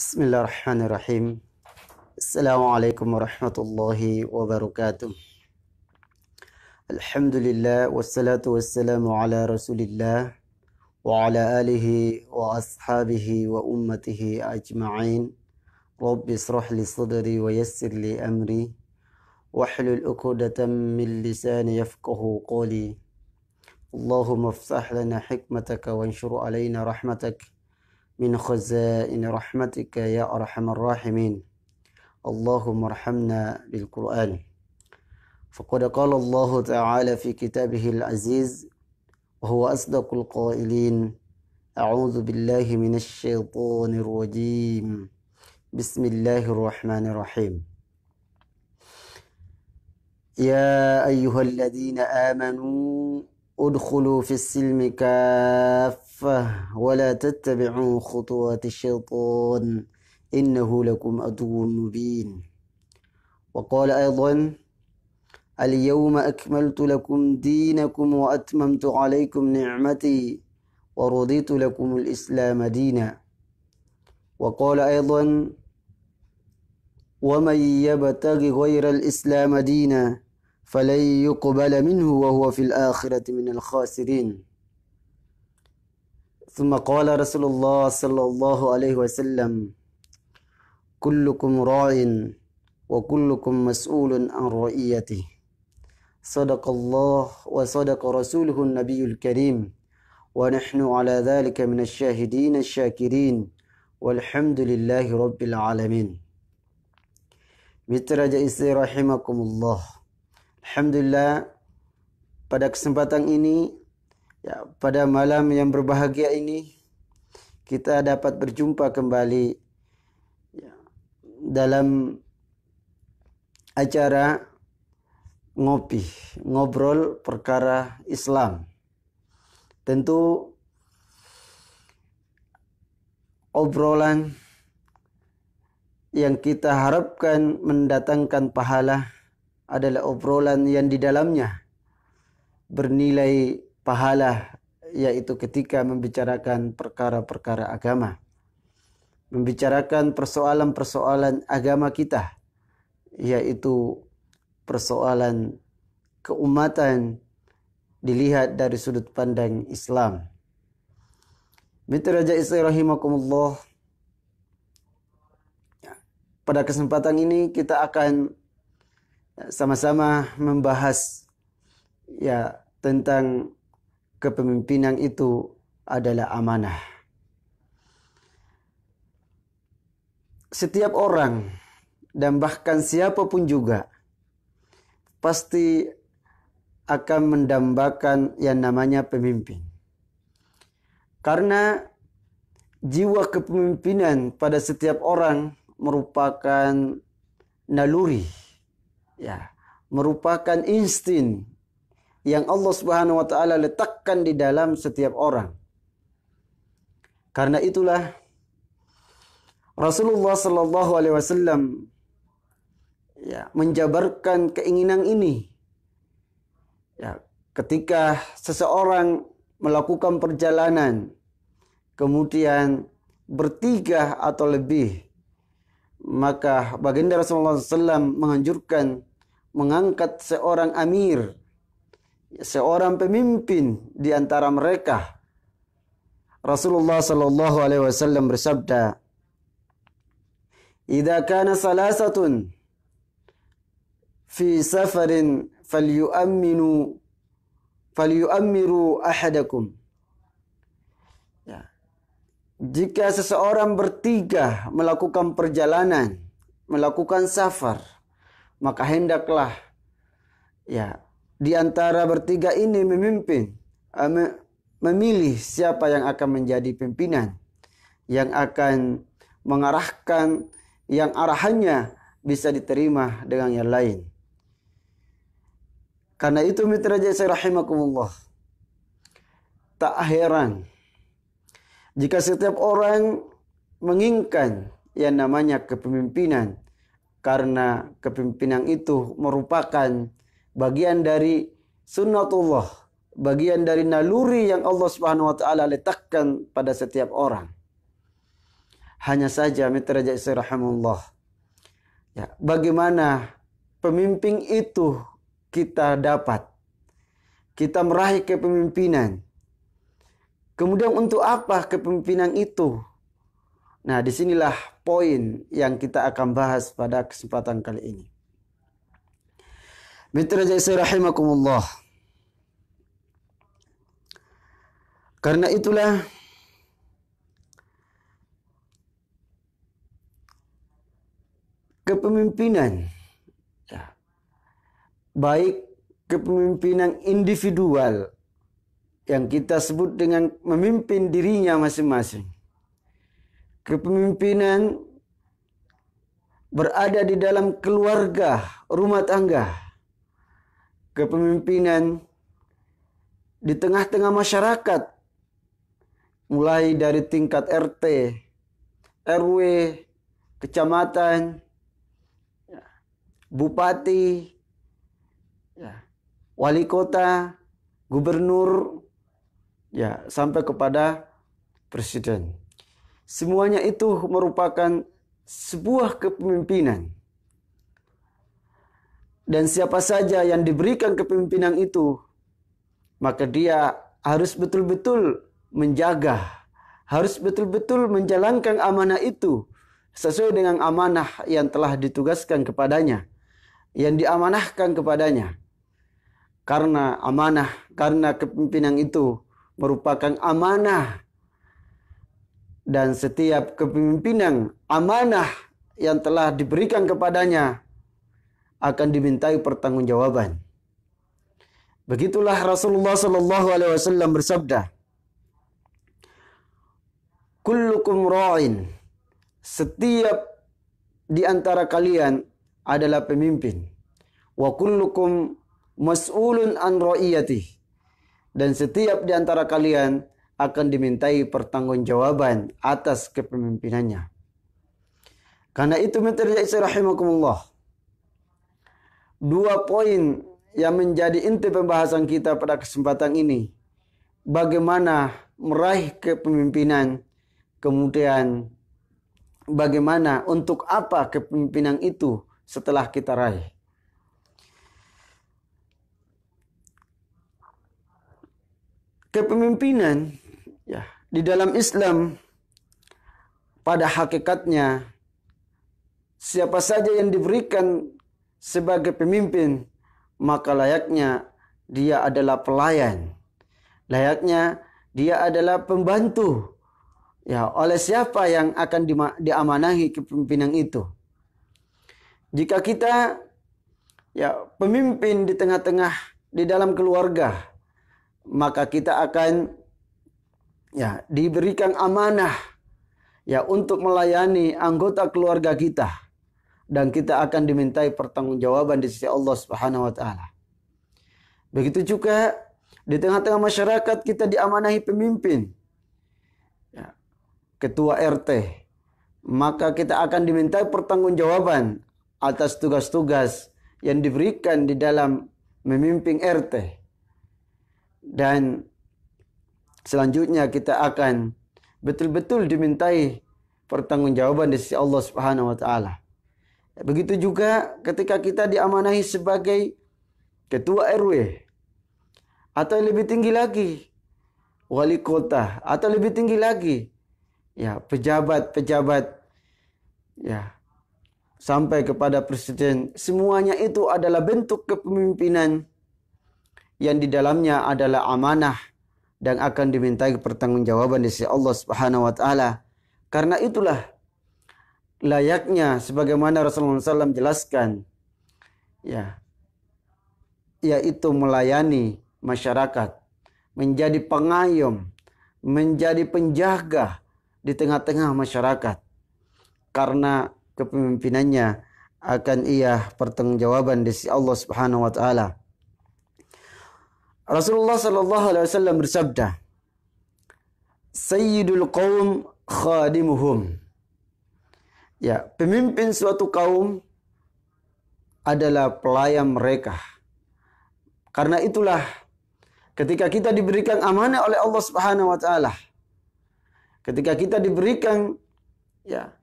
بسم الله الرحمن الرحيم السلام عليكم ورحمة الله وبركاته الحمد لله والصلاة والسلام على رسول الله وعلى آله وأصحابه وأمته أجمعين رب اشرح لي صدري ويسر لي أمري واحلل عقدة من لساني يفقه قولي اللهم افتح لنا حكمتك وانشر علينا رحمتك من خزائن رحمتك يا أرحم الراحمين اللهم ارحمنا بالقرآن فقد قال الله تعالى في كتابه العزيز وهو أصدق القائلين أعوذ بالله من الشيطان الرجيم بسم الله الرحمن الرحيم يا أيها الذين آمنوا ادخلوا في السلم كافة كفه ولا تتبعوا خطوات الشيطان إنه لكم عدو مبين وقال أيضا اليوم أكملت لكم دينكم وأتممت عليكم نعمتي ورضيت لكم الإسلام دينا وقال أيضا ومن يبتغ غير الإسلام دينا فلن يقبل منه وهو في الآخرة من الخاسرين ثم قال رسول الله صلى الله عليه وسلم كلكم راع وكلكم مسؤول عن رعيته صدق الله وصدق رسوله النبي الكريم ونحن على ذلك من الشاهدين الشاكرين والحمد لله رب العالمين Mitra Jaisi rahimakumullah. Alhamdulillah pada kesempatan ini Ya, pada malam yang berbahagia ini kita dapat berjumpa kembali ya, dalam acara ngopi, ngobrol perkara Islam. Tentu obrolan yang kita harapkan mendatangkan pahala adalah obrolan yang di dalamnya bernilai pahala yaitu ketika membicarakan perkara-perkara agama membicarakan persoalan-persoalan agama kita yaitu persoalan keumatan dilihat dari sudut pandang Islam. Mitra rahimakumullah. Pada kesempatan ini kita akan eh, sama-sama membahas ya tentang kepemimpinan itu adalah amanah. Setiap orang dan bahkan siapapun juga pasti akan mendambakan yang namanya pemimpin. Karena jiwa kepemimpinan pada setiap orang merupakan naluri ya, merupakan insting yang Allah Subhanahu wa taala letakkan di dalam setiap orang. Karena itulah Rasulullah Sallallahu alaihi wasallam ya menjabarkan keinginan ini. Ya, ketika seseorang melakukan perjalanan kemudian bertiga atau lebih maka baginda Rasulullah SAW menganjurkan mengangkat seorang amir seorang pemimpin di antara mereka. Rasulullah sallallahu alaihi wasallam bersabda, "Idza kana salasatun fi safarin falyu'minu falyu'miru ahadakum." Ya. Jika seseorang bertiga melakukan perjalanan, melakukan safar, maka hendaklah ya di antara bertiga ini memimpin eh, memilih siapa yang akan menjadi pimpinan yang akan mengarahkan yang arahannya bisa diterima dengan yang lain. Karena itu mitra jasa rahimakumullah. Tak heran jika setiap orang menginginkan yang namanya kepemimpinan karena kepemimpinan itu merupakan bagian dari sunnatullah, bagian dari naluri yang Allah Subhanahu wa taala letakkan pada setiap orang. Hanya saja mitra jaisi rahimullah. Ya, bagaimana pemimpin itu kita dapat? Kita meraih kepemimpinan. Kemudian untuk apa kepemimpinan itu? Nah, disinilah poin yang kita akan bahas pada kesempatan kali ini. Mitra jasa rahimakumullah. Karena itulah kepemimpinan ya, baik kepemimpinan individual yang kita sebut dengan memimpin dirinya masing-masing kepemimpinan berada di dalam keluarga rumah tangga kepemimpinan di tengah-tengah masyarakat mulai dari tingkat RT, RW, kecamatan, bupati, ya. wali kota, gubernur, ya sampai kepada presiden. Semuanya itu merupakan sebuah kepemimpinan dan siapa saja yang diberikan kepemimpinan itu maka dia harus betul-betul menjaga harus betul-betul menjalankan amanah itu sesuai dengan amanah yang telah ditugaskan kepadanya yang diamanahkan kepadanya karena amanah karena kepemimpinan itu merupakan amanah dan setiap kepemimpinan amanah yang telah diberikan kepadanya akan dimintai pertanggungjawaban. Begitulah Rasulullah Shallallahu Alaihi Wasallam bersabda, "Kullukum ra'in." Setiap di antara kalian adalah pemimpin. Wa kullukum mas'ulun an ra'iyati. Dan setiap di antara kalian akan dimintai pertanggungjawaban atas kepemimpinannya. Karena itu Menteri menteriak rahimakumullah dua poin yang menjadi inti pembahasan kita pada kesempatan ini. Bagaimana meraih kepemimpinan, kemudian bagaimana untuk apa kepemimpinan itu setelah kita raih. Kepemimpinan ya di dalam Islam pada hakikatnya siapa saja yang diberikan sebagai pemimpin, maka layaknya dia adalah pelayan. Layaknya dia adalah pembantu. Ya, oleh siapa yang akan diamanahi kepemimpinan itu? Jika kita ya pemimpin di tengah-tengah di dalam keluarga, maka kita akan ya diberikan amanah ya untuk melayani anggota keluarga kita dan kita akan dimintai pertanggungjawaban di sisi Allah Subhanahu wa taala. Begitu juga di tengah-tengah masyarakat kita diamanahi pemimpin. Ya, ketua RT, maka kita akan dimintai pertanggungjawaban atas tugas-tugas yang diberikan di dalam memimpin RT. Dan selanjutnya kita akan betul-betul dimintai pertanggungjawaban di sisi Allah Subhanahu wa taala. Begitu juga ketika kita diamanahi sebagai ketua RW atau lebih tinggi lagi wali kota atau lebih tinggi lagi ya pejabat-pejabat ya sampai kepada presiden semuanya itu adalah bentuk kepemimpinan yang di dalamnya adalah amanah dan akan dimintai pertanggungjawaban di sisi Allah Subhanahu wa taala karena itulah layaknya sebagaimana Rasulullah SAW jelaskan ya yaitu melayani masyarakat menjadi pengayom menjadi penjaga di tengah-tengah masyarakat karena kepemimpinannya akan ia pertanggungjawaban di sisi Allah Subhanahu wa taala Rasulullah sallallahu alaihi wasallam bersabda Sayyidul qaum khadimuhum Ya, pemimpin suatu kaum adalah pelayan mereka. Karena itulah ketika kita diberikan amanah oleh Allah Subhanahu wa taala. Ketika kita diberikan ya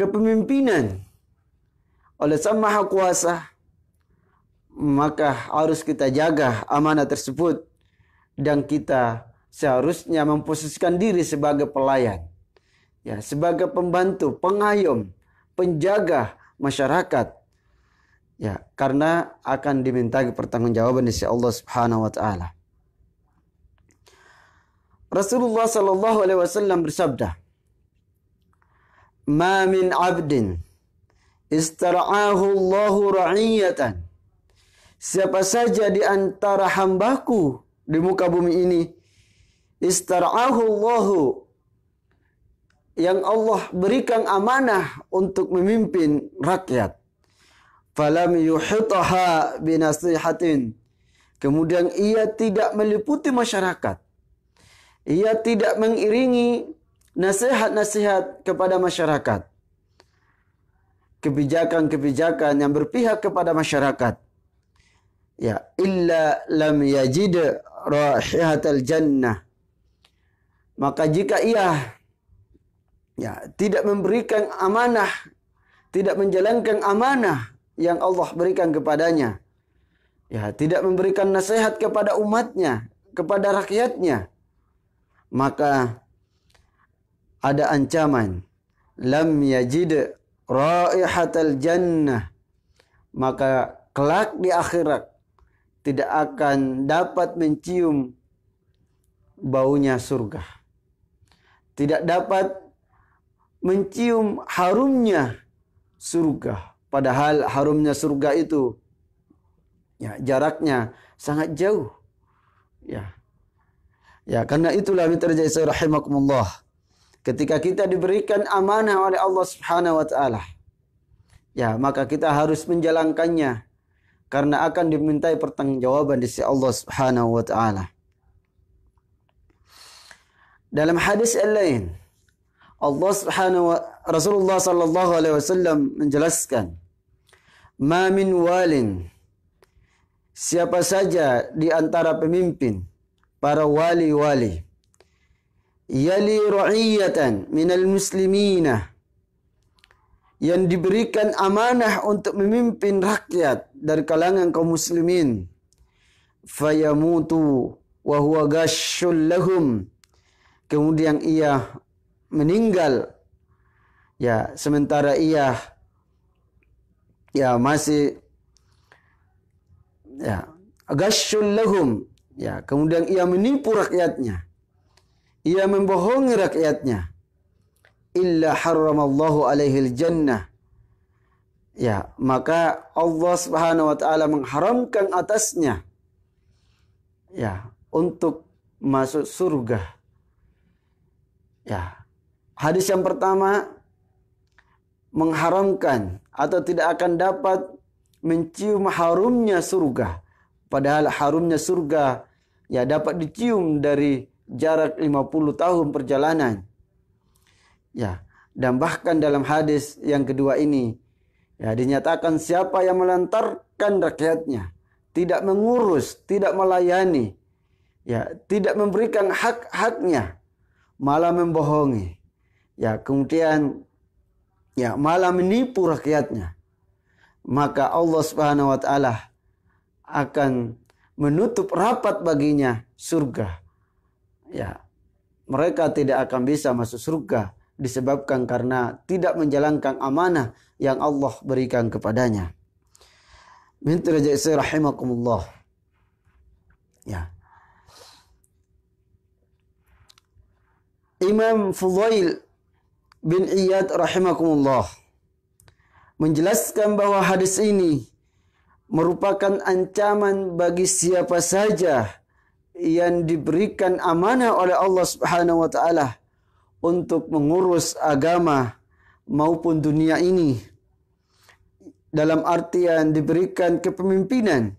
kepemimpinan oleh Sang Maha Kuasa, maka harus kita jaga amanah tersebut dan kita seharusnya memposisikan diri sebagai pelayan. Ya, sebagai pembantu, pengayom penjaga masyarakat. Ya, karena akan diminta pertanggungjawaban di sisi Allah Subhanahu wa taala. Rasulullah sallallahu alaihi wasallam bersabda, "Ma min 'abdin istara'ahu Allahu ra'iyatan." Siapa saja di antara hambaku di muka bumi ini istara'ahu Allahu yang Allah berikan amanah untuk memimpin rakyat. Falam yuhitaha binasihatin. Kemudian ia tidak meliputi masyarakat. Ia tidak mengiringi nasihat-nasihat kepada masyarakat. Kebijakan-kebijakan yang berpihak kepada masyarakat. Ya, illa lam yajid rahihatal jannah. Maka jika ia ya tidak memberikan amanah tidak menjalankan amanah yang Allah berikan kepadanya ya tidak memberikan nasihat kepada umatnya kepada rakyatnya maka ada ancaman lam yajid raihatal jannah maka kelak di akhirat tidak akan dapat mencium baunya surga tidak dapat mencium harumnya surga. Padahal harumnya surga itu ya jaraknya sangat jauh. Ya. Ya, karena itulah mitra jaisa rahimakumullah. Ketika kita diberikan amanah oleh Allah Subhanahu wa taala. Ya, maka kita harus menjalankannya karena akan dimintai pertanggungjawaban di sisi Allah Subhanahu wa taala. Dalam hadis lain Allah Subhanahu wa Rasulullah sallallahu alaihi wasallam menjelaskan "Ma' min walin siapa saja di antara pemimpin para wali-wali yali ru'iyatan minal muslimina yang diberikan amanah untuk memimpin rakyat dari kalangan kaum muslimin fayamutu wa huwa gashul lahum kemudian ia meninggal ya sementara ia ya masih ya agashul lahum ya kemudian ia menipu rakyatnya ia membohongi rakyatnya illa haramallahu alaihi jannah ya maka Allah Subhanahu wa taala mengharamkan atasnya ya untuk masuk surga ya Hadis yang pertama mengharamkan atau tidak akan dapat mencium harumnya surga. Padahal harumnya surga ya dapat dicium dari jarak 50 tahun perjalanan. Ya, dan bahkan dalam hadis yang kedua ini ya dinyatakan siapa yang melantarkan rakyatnya, tidak mengurus, tidak melayani, ya, tidak memberikan hak-haknya, malah membohongi ya kemudian ya malah menipu rakyatnya maka Allah Subhanahu wa taala akan menutup rapat baginya surga ya mereka tidak akan bisa masuk surga disebabkan karena tidak menjalankan amanah yang Allah berikan kepadanya min rahimakumullah ya Imam Fudail bin Iyad rahimakumullah menjelaskan bahwa hadis ini merupakan ancaman bagi siapa saja yang diberikan amanah oleh Allah Subhanahu wa taala untuk mengurus agama maupun dunia ini dalam artian diberikan kepemimpinan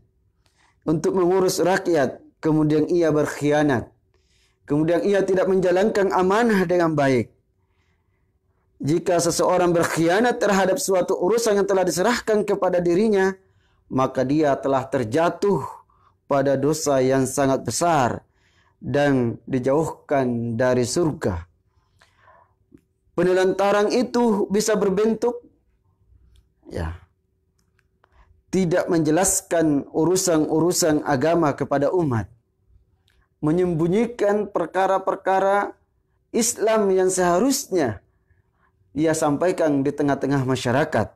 untuk mengurus rakyat kemudian ia berkhianat kemudian ia tidak menjalankan amanah dengan baik jika seseorang berkhianat terhadap suatu urusan yang telah diserahkan kepada dirinya, maka dia telah terjatuh pada dosa yang sangat besar dan dijauhkan dari surga. Penelantaran itu bisa berbentuk ya tidak menjelaskan urusan-urusan agama kepada umat, menyembunyikan perkara-perkara Islam yang seharusnya ia sampaikan di tengah-tengah masyarakat.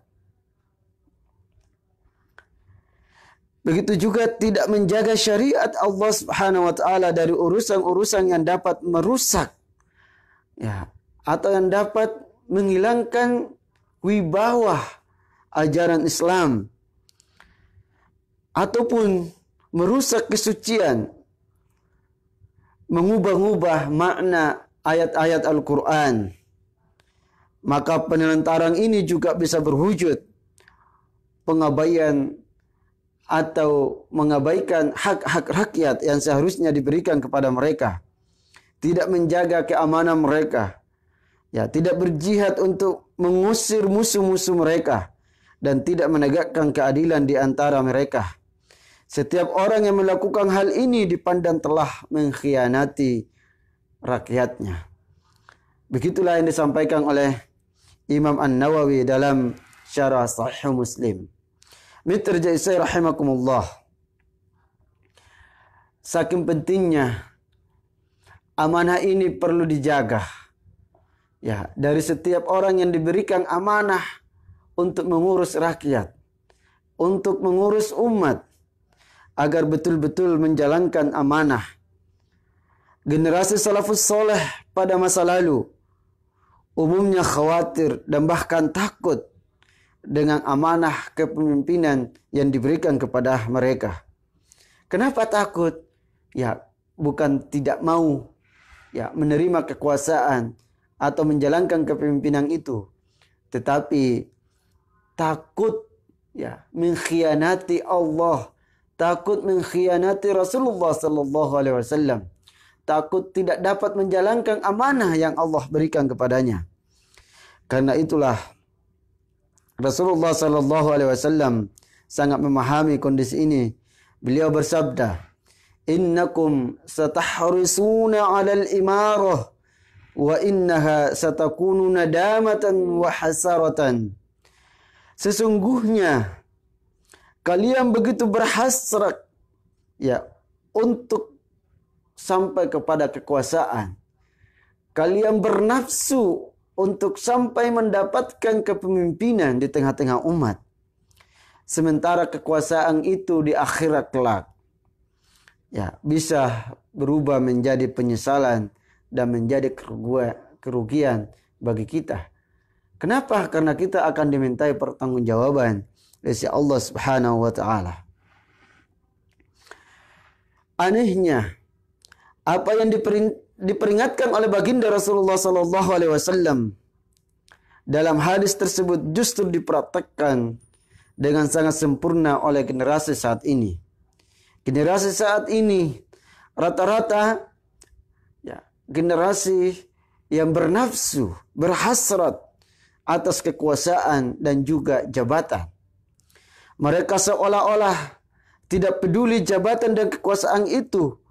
Begitu juga tidak menjaga syariat Allah Subhanahu wa taala dari urusan-urusan yang dapat merusak ya atau yang dapat menghilangkan wibawa ajaran Islam ataupun merusak kesucian mengubah-ubah makna ayat-ayat Al-Qur'an maka penelantaran ini juga bisa berwujud pengabaian atau mengabaikan hak-hak rakyat yang seharusnya diberikan kepada mereka. Tidak menjaga keamanan mereka. Ya, tidak berjihad untuk mengusir musuh-musuh mereka dan tidak menegakkan keadilan di antara mereka. Setiap orang yang melakukan hal ini dipandang telah mengkhianati rakyatnya. Begitulah yang disampaikan oleh Imam An-Nawawi dalam syarah Sahih Muslim. Mitrjai saya rahimakumullah. Saking pentingnya amanah ini perlu dijaga. Ya, dari setiap orang yang diberikan amanah untuk mengurus rakyat, untuk mengurus umat agar betul-betul menjalankan amanah. Generasi salafus soleh pada masa lalu umumnya khawatir dan bahkan takut dengan amanah kepemimpinan yang diberikan kepada mereka. Kenapa takut? Ya, bukan tidak mau ya menerima kekuasaan atau menjalankan kepemimpinan itu, tetapi takut ya mengkhianati Allah, takut mengkhianati Rasulullah sallallahu alaihi wasallam takut tidak dapat menjalankan amanah yang Allah berikan kepadanya. Karena itulah Rasulullah sallallahu alaihi wasallam sangat memahami kondisi ini. Beliau bersabda, "Innakum satahrisuna 'alal imarah wa innaha satakunu nadamatan wa hasaratan." Sesungguhnya kalian begitu berhasrat ya untuk sampai kepada kekuasaan. Kalian bernafsu untuk sampai mendapatkan kepemimpinan di tengah-tengah umat. Sementara kekuasaan itu di akhirat kelak ya bisa berubah menjadi penyesalan dan menjadi kerugian bagi kita. Kenapa? Karena kita akan dimintai pertanggungjawaban dari Allah Subhanahu wa taala. Anehnya, apa yang diperingatkan oleh baginda Rasulullah Sallallahu Alaihi Wasallam dalam hadis tersebut justru dipraktekkan dengan sangat sempurna oleh generasi saat ini. Generasi saat ini rata-rata ya, generasi yang bernafsu, berhasrat atas kekuasaan dan juga jabatan. Mereka seolah-olah tidak peduli jabatan dan kekuasaan itu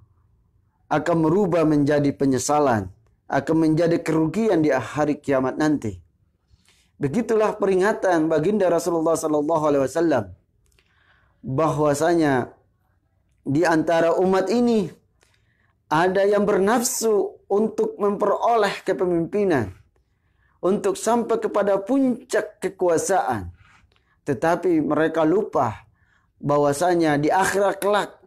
akan merubah menjadi penyesalan, akan menjadi kerugian di hari kiamat nanti. Begitulah peringatan baginda Rasulullah Sallallahu Alaihi Wasallam bahwasanya di antara umat ini ada yang bernafsu untuk memperoleh kepemimpinan, untuk sampai kepada puncak kekuasaan, tetapi mereka lupa bahwasanya di akhirat kelak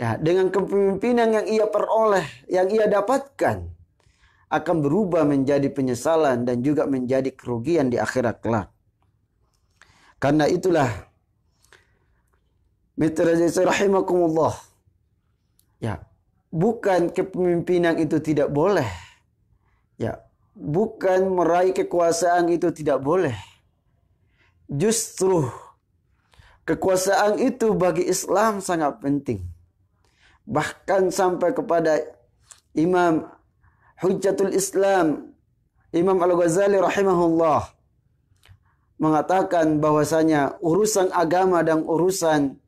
ya dengan kepemimpinan yang ia peroleh, yang ia dapatkan akan berubah menjadi penyesalan dan juga menjadi kerugian di akhirat kelak. Karena itulah mitrajisa rahimakumullah. Ya, bukan kepemimpinan itu tidak boleh. Ya, bukan meraih kekuasaan itu tidak boleh. Justru kekuasaan itu bagi Islam sangat penting bahkan sampai kepada Imam Hujjatul Islam Imam Al-Ghazali rahimahullah mengatakan bahwasanya urusan agama dan urusan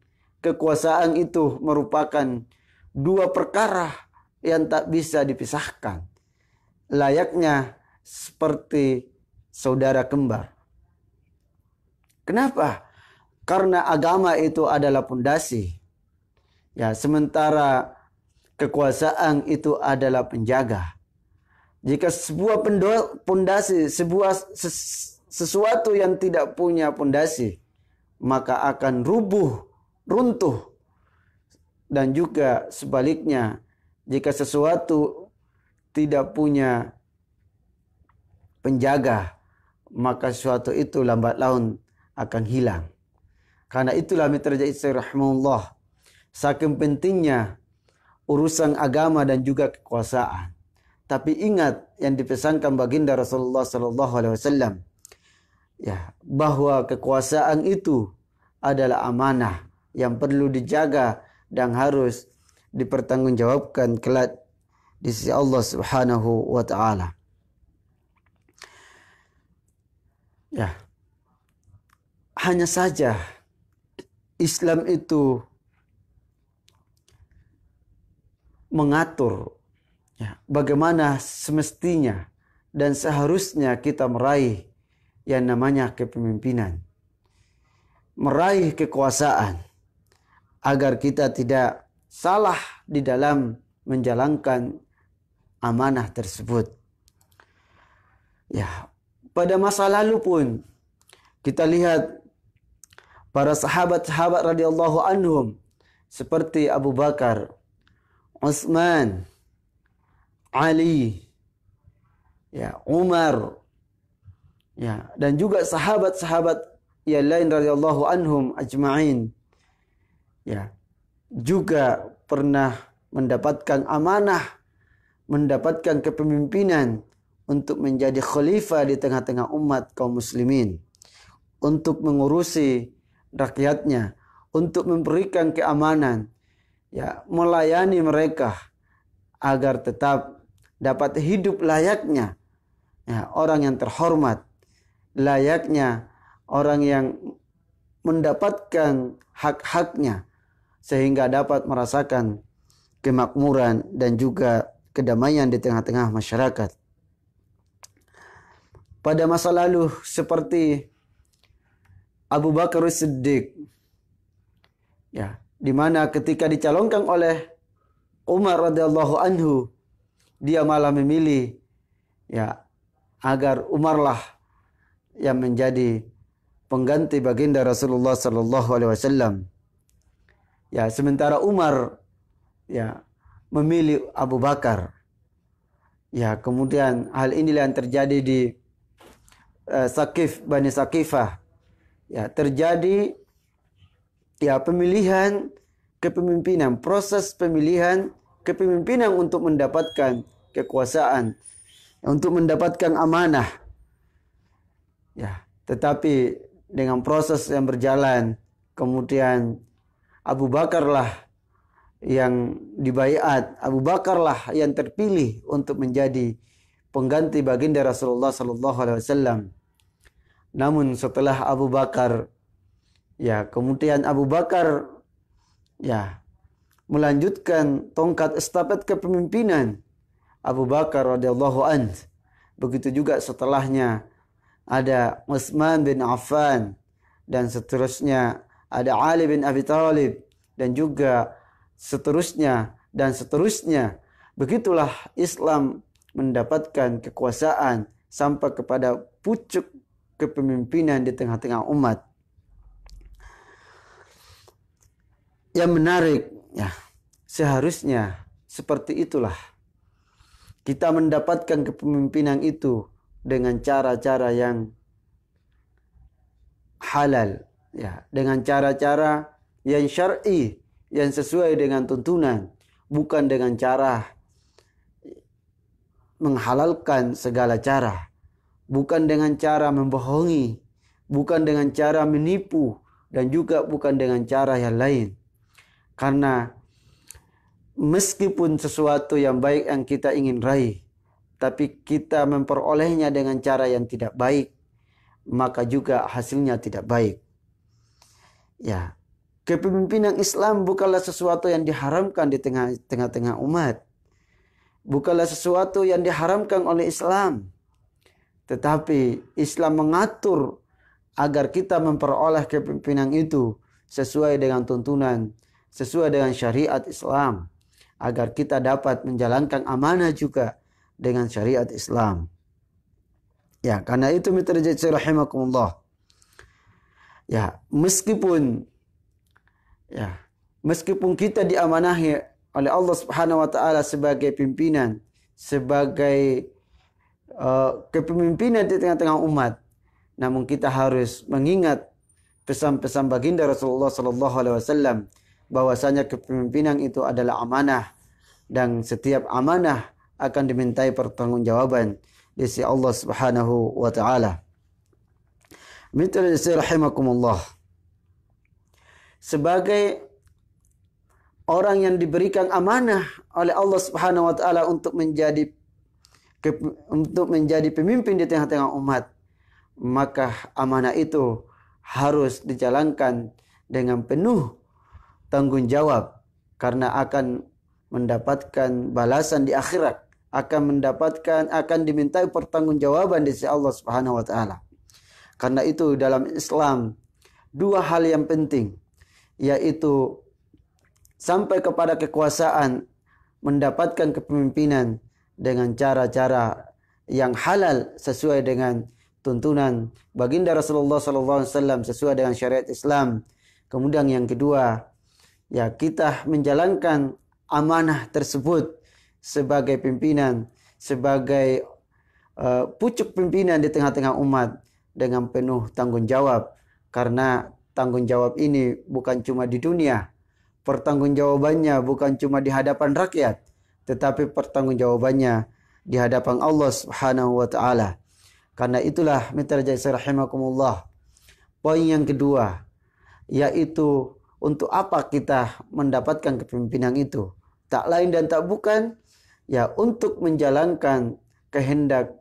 kekuasaan itu merupakan dua perkara yang tak bisa dipisahkan layaknya seperti saudara kembar. Kenapa? Karena agama itu adalah pondasi Ya, sementara kekuasaan itu adalah penjaga. Jika sebuah pondasi, sebuah sesuatu yang tidak punya pondasi, maka akan rubuh, runtuh. Dan juga sebaliknya, jika sesuatu tidak punya penjaga, maka sesuatu itu lambat laun akan hilang. Karena itulah mitra jaisir rahmatullah. Saking pentingnya urusan agama dan juga kekuasaan. Tapi ingat yang dipesankan baginda Rasulullah Sallallahu Alaihi Wasallam, ya bahwa kekuasaan itu adalah amanah yang perlu dijaga dan harus dipertanggungjawabkan kelak di sisi Allah Subhanahu wa taala. Ya. Hanya saja Islam itu mengatur ya, bagaimana semestinya dan seharusnya kita meraih yang namanya kepemimpinan, meraih kekuasaan, agar kita tidak salah di dalam menjalankan amanah tersebut. Ya, pada masa lalu pun kita lihat para sahabat-sahabat radhiyallahu anhum seperti Abu Bakar, Utsman, Ali, ya Umar, ya dan juga sahabat-sahabat yang lain radhiyallahu anhum ajma'in. Ya, juga pernah mendapatkan amanah, mendapatkan kepemimpinan untuk menjadi khalifah di tengah-tengah umat kaum muslimin, untuk mengurusi rakyatnya, untuk memberikan keamanan, ya melayani mereka agar tetap dapat hidup layaknya ya, orang yang terhormat layaknya orang yang mendapatkan hak-haknya sehingga dapat merasakan kemakmuran dan juga kedamaian di tengah-tengah masyarakat pada masa lalu seperti Abu Bakar Siddiq ya di mana ketika dicalonkan oleh Umar radhiyallahu anhu dia malah memilih ya agar Umarlah yang menjadi pengganti baginda Rasulullah sallallahu alaihi wasallam. Ya, sementara Umar ya memilih Abu Bakar. Ya, kemudian hal inilah yang terjadi di uh, eh, Sakif Bani Sakifah. Ya, terjadi ya pemilihan kepemimpinan, proses pemilihan kepemimpinan untuk mendapatkan kekuasaan, untuk mendapatkan amanah. Ya, tetapi dengan proses yang berjalan, kemudian Abu Bakar lah yang dibaiat, Abu Bakar lah yang terpilih untuk menjadi pengganti baginda Rasulullah sallallahu alaihi wasallam. Namun setelah Abu Bakar Ya, kemudian Abu Bakar ya melanjutkan tongkat estafet kepemimpinan Abu Bakar radhiyallahu an. Begitu juga setelahnya ada Utsman bin Affan dan seterusnya ada Ali bin Abi Thalib dan juga seterusnya dan seterusnya. Begitulah Islam mendapatkan kekuasaan sampai kepada pucuk kepemimpinan di tengah-tengah umat. yang menarik ya seharusnya seperti itulah kita mendapatkan kepemimpinan itu dengan cara-cara yang halal ya dengan cara-cara yang syar'i yang sesuai dengan tuntunan bukan dengan cara menghalalkan segala cara bukan dengan cara membohongi bukan dengan cara menipu dan juga bukan dengan cara yang lain karena meskipun sesuatu yang baik yang kita ingin raih, tapi kita memperolehnya dengan cara yang tidak baik, maka juga hasilnya tidak baik. Ya, kepemimpinan Islam bukanlah sesuatu yang diharamkan di tengah-tengah umat. Bukanlah sesuatu yang diharamkan oleh Islam. Tetapi Islam mengatur agar kita memperoleh kepemimpinan itu sesuai dengan tuntunan sesuai dengan syariat Islam agar kita dapat menjalankan amanah juga dengan syariat Islam. Ya, karena itu mitra jajah rahimakumullah. Ya, meskipun ya, meskipun kita diamanahi oleh Allah Subhanahu wa taala sebagai pimpinan, sebagai uh, kepemimpinan di tengah-tengah umat, namun kita harus mengingat pesan-pesan baginda Rasulullah sallallahu alaihi wasallam bahwasanya kepemimpinan itu adalah amanah dan setiap amanah akan dimintai pertanggungjawaban di sisi Allah Subhanahu wa taala. rahimakumullah. Sebagai orang yang diberikan amanah oleh Allah Subhanahu wa taala untuk menjadi untuk menjadi pemimpin di tengah-tengah umat, maka amanah itu harus dijalankan dengan penuh tanggung jawab karena akan mendapatkan balasan di akhirat, akan mendapatkan akan dimintai pertanggungjawaban di sisi Allah Subhanahu wa taala. Karena itu dalam Islam dua hal yang penting yaitu sampai kepada kekuasaan mendapatkan kepemimpinan dengan cara-cara yang halal sesuai dengan tuntunan baginda Rasulullah SAW sesuai dengan syariat Islam. Kemudian yang kedua ya kita menjalankan amanah tersebut sebagai pimpinan, sebagai uh, pucuk pimpinan di tengah-tengah umat dengan penuh tanggung jawab karena tanggung jawab ini bukan cuma di dunia. Pertanggungjawabannya bukan cuma di hadapan rakyat, tetapi pertanggungjawabannya di hadapan Allah Subhanahu wa taala. Karena itulah mitra jaisa rahimakumullah. Poin yang kedua yaitu untuk apa kita mendapatkan kepemimpinan itu? Tak lain dan tak bukan ya untuk menjalankan kehendak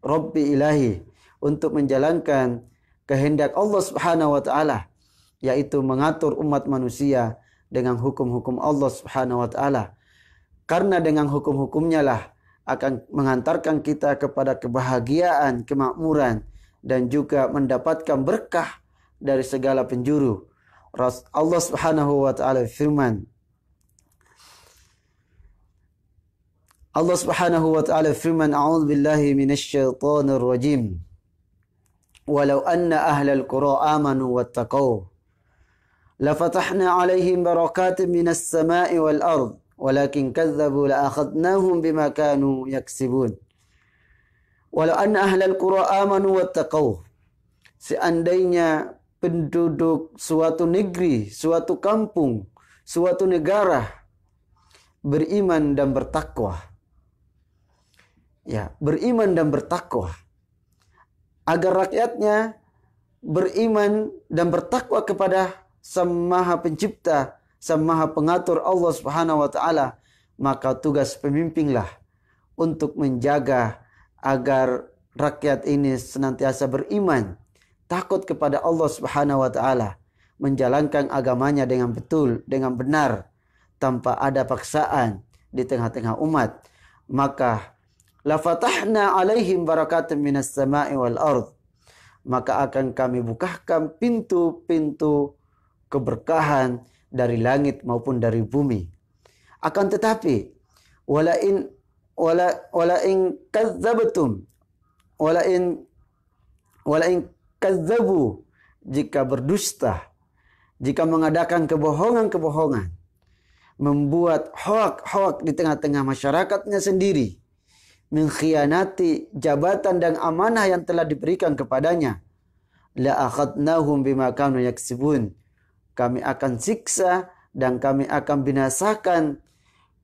Rabbi Ilahi, untuk menjalankan kehendak Allah Subhanahu wa taala yaitu mengatur umat manusia dengan hukum-hukum Allah Subhanahu wa taala. Karena dengan hukum-hukumnya lah akan mengantarkan kita kepada kebahagiaan, kemakmuran dan juga mendapatkan berkah dari segala penjuru راس الله سبحانه وتعالى فرمان الله سبحانه وتعالى فرمان أعوذ بالله من الشيطان الرجيم ولو أن أهل القرى آمنوا واتقوا لفتحنا عليهم بركات من السماء والأرض ولكن كذبوا لأخذناهم بما كانوا يكسبون ولو أن أهل القرى آمنوا واتقوا seandainya penduduk suatu negeri, suatu kampung, suatu negara beriman dan bertakwa. Ya, beriman dan bertakwa. Agar rakyatnya beriman dan bertakwa kepada Sang Maha Pencipta, Sang Maha Pengatur Allah Subhanahu wa taala, maka tugas pemimpinlah untuk menjaga agar rakyat ini senantiasa beriman takut kepada Allah Subhanahu wa taala, menjalankan agamanya dengan betul, dengan benar tanpa ada paksaan di tengah-tengah umat, maka la fatahna alaihim barakatan minas sama'i wal ard. Maka akan kami bukakan pintu-pintu keberkahan dari langit maupun dari bumi. Akan tetapi wala in wala wala in kadzabtum wala in wala in kazzabu jika berdusta jika mengadakan kebohongan-kebohongan membuat hoak-hoak di tengah-tengah masyarakatnya sendiri mengkhianati jabatan dan amanah yang telah diberikan kepadanya la akhadnahum bima kanu yaksibun kami akan siksa dan kami akan binasakan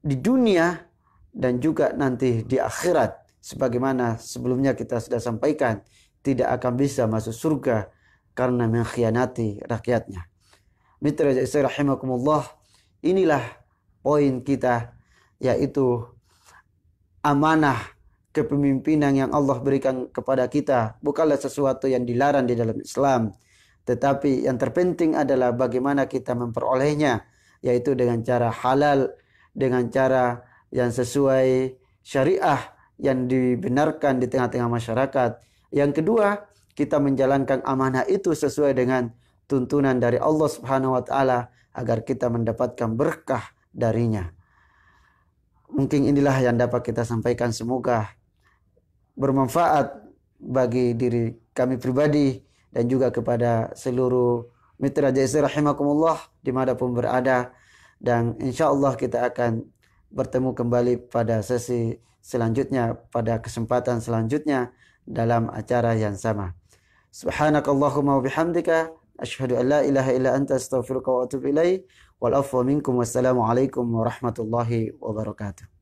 di dunia dan juga nanti di akhirat sebagaimana sebelumnya kita sudah sampaikan tidak akan bisa masuk surga karena mengkhianati rakyatnya. Mitra Jaisa rahimakumullah, inilah poin kita yaitu amanah kepemimpinan yang Allah berikan kepada kita bukanlah sesuatu yang dilarang di dalam Islam, tetapi yang terpenting adalah bagaimana kita memperolehnya yaitu dengan cara halal, dengan cara yang sesuai syariah yang dibenarkan di tengah-tengah masyarakat yang kedua, kita menjalankan amanah itu sesuai dengan tuntunan dari Allah Subhanahu wa taala agar kita mendapatkan berkah darinya. Mungkin inilah yang dapat kita sampaikan semoga bermanfaat bagi diri kami pribadi dan juga kepada seluruh mitra JSC rahimakumullah dimanapun berada dan insya Allah kita akan bertemu kembali pada sesi selanjutnya pada kesempatan selanjutnya dalam acara yang sama. Subhanakallahumma wa bihamdika asyhadu an la ilaha illa anta astaghfiruka wa atubu ilaik. Wal afwa minkum wassalamu alaikum warahmatullahi wabarakatuh.